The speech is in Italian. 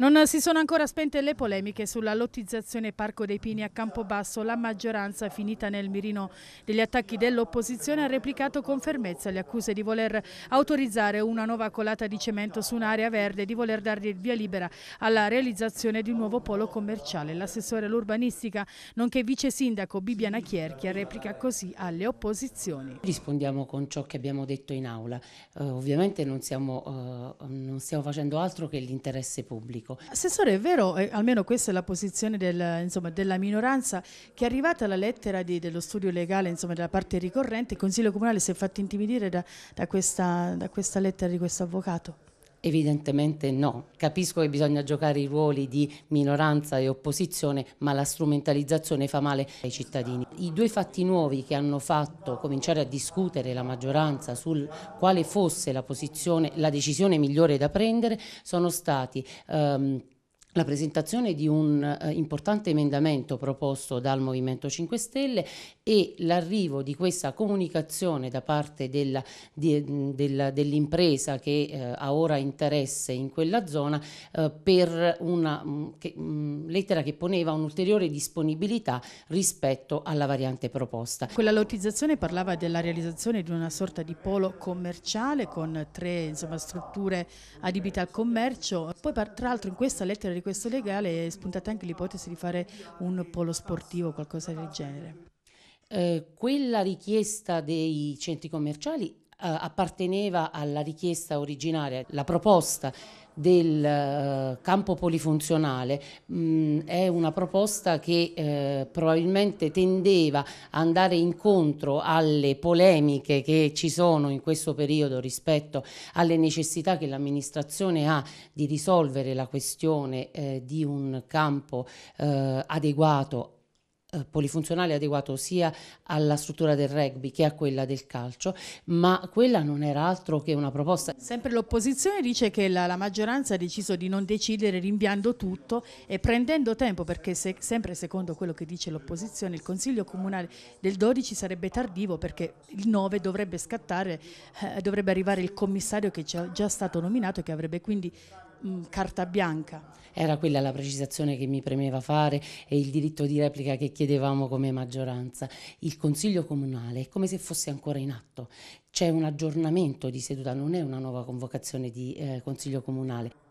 Non eh, si sono ancora spente le polemiche sulla lottizzazione Parco dei Pini a Campobasso. La maggioranza, finita nel mirino degli attacchi dell'opposizione, ha replicato con fermezza le accuse di voler autorizzare una nuova colata di cemento su un'area verde e di voler dare il via libera alla realizzazione di un nuovo polo commerciale. L'assessore all'urbanistica, nonché vice sindaco Bibiana Chierchia, replica così alle opposizioni. Rispondiamo con ciò che abbiamo detto in aula. Uh, ovviamente non, siamo, uh, non stiamo facendo altro che l'interesse pubblico pubblico. Assessore, è vero, eh, almeno questa è la posizione del, insomma, della minoranza, che è arrivata la lettera di, dello studio legale, insomma, della parte ricorrente, il Consiglio Comunale si è fatto intimidire da, da, questa, da questa lettera di questo avvocato? Evidentemente no. Capisco che bisogna giocare i ruoli di minoranza e opposizione, ma la strumentalizzazione fa male ai cittadini. I due fatti nuovi che hanno fatto cominciare a discutere la maggioranza sul quale fosse la, posizione, la decisione migliore da prendere sono stati ehm, la presentazione di un eh, importante emendamento proposto dal Movimento 5 Stelle e l'arrivo di questa comunicazione da parte della, di, della, dell'impresa che eh, ha ora interesse in quella zona eh, per una mh, che, mh, lettera che poneva un'ulteriore disponibilità rispetto alla variante proposta. Quella lottizzazione parlava della realizzazione di una sorta di polo commerciale con tre insomma, strutture adibite al commercio, poi tra l'altro in questa lettera di questo legale è spuntata anche l'ipotesi di fare un polo sportivo o qualcosa del genere. Eh, quella richiesta dei centri commerciali eh, apparteneva alla richiesta originaria. La proposta del eh, campo polifunzionale mm, è una proposta che eh, probabilmente tendeva a andare incontro alle polemiche che ci sono in questo periodo rispetto alle necessità che l'amministrazione ha di risolvere la questione di un campo adeguato eh, polifunzionale adeguato sia alla struttura del rugby che a quella del calcio, ma quella non era altro che una proposta. Sempre l'opposizione dice che la, la, maggioranza ha deciso di non decidere rinviando tutto e prendendo tempo perché se, sempre secondo quello che dice l'opposizione il Consiglio Comunale del 12 sarebbe tardivo perché il 9 dovrebbe scattare, eh, dovrebbe arrivare il commissario che è già stato nominato e che avrebbe quindi mh, mm, carta bianca. Era quella la precisazione che mi premeva fare e il diritto di replica che chiedevamo come maggioranza. Il Consiglio Comunale è come se fosse ancora in atto. C'è un aggiornamento di seduta, non è una nuova convocazione di eh, Consiglio Comunale.